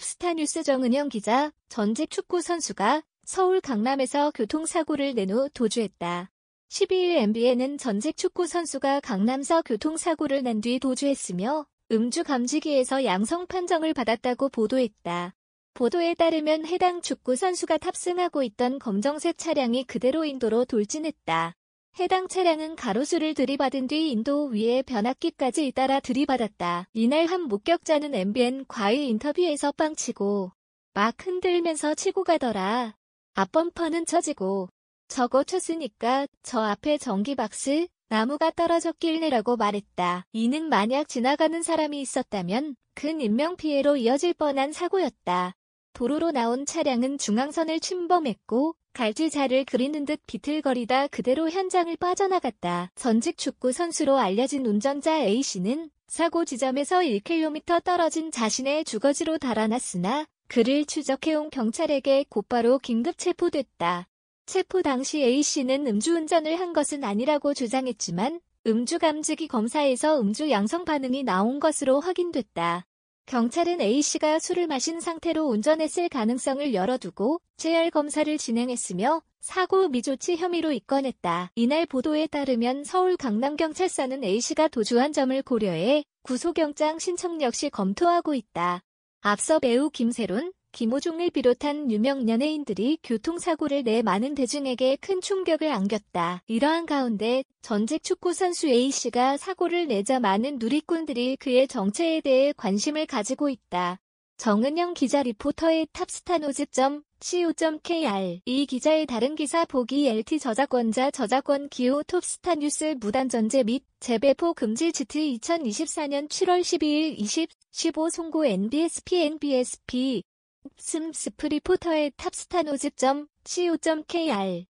톱스타 뉴스 정은영 기자, 전직 축구 선수가 서울 강남에서 교통사고를 낸 후 도주했다. 12일 MBN은 전직 축구 선수가 강남서 교통사고를 낸 뒤 도주했으며 음주 감지기에서 양성 판정을 받았다고 보도했다. 보도에 따르면 해당 축구 선수가 탑승하고 있던 검정색 차량이 그대로 인도로 돌진했다. 해당 차량은 가로수를 들이받은 뒤 인도 위에 변압기까지 잇따라 들이받았다. 이날 한 목격자는 MBN 과외 인터뷰에서 빵치고 막 흔들면서 치고 가더라. 앞범퍼는 쳐지고 저거 쳤으니까 저 앞에 전기박스, 나무가 떨어졌길래라고 말했다. 이는 만약 지나가는 사람이 있었다면 큰 인명피해로 이어질 뻔한 사고였다. 도로로 나온 차량은 중앙선을 침범했고 갈지자를 그리는 듯 비틀거리다 그대로 현장을 빠져나갔다. 전직 축구 선수로 알려진 운전자 A씨는 사고 지점에서 1km 떨어진 자신의 주거지로 달아났으나 그를 추적해온 경찰에게 곧바로 긴급 체포됐다. 체포 당시 A씨는 음주운전을 한 것은 아니라고 주장했지만 음주감지기 검사에서 음주 양성 반응이 나온 것으로 확인됐다. 경찰은 A씨가 술을 마신 상태로 운전했을 가능성을 열어두고 재열 검사를 진행했으며 사고 미조치 혐의로 입건했다. 이날 보도에 따르면 서울 강남경찰서는 A씨가 도주한 점을 고려해 구속영장 신청 역시 검토하고 있다. 앞서 배우 김세론, 김호중을 비롯한 유명 연예인들이 교통사고를 내 많은 대중에게 큰 충격을 안겼다. 이러한 가운데 전직 축구선수 A씨가 사고를 내자 많은 누리꾼들이 그의 정체에 대해 관심을 가지고 있다. 정은영 기자 리포터의 탑스타노즈.co.kr 이 기자의 다른 기사 보기 LT 저작권자 저작권 기호 톱스타 뉴스 무단 전제 및 재배포 금지 GT 2024년 7월 12일 20 15 송고 NBSP NBSP 슴 스프리포터의 탑스타노즈.co.kr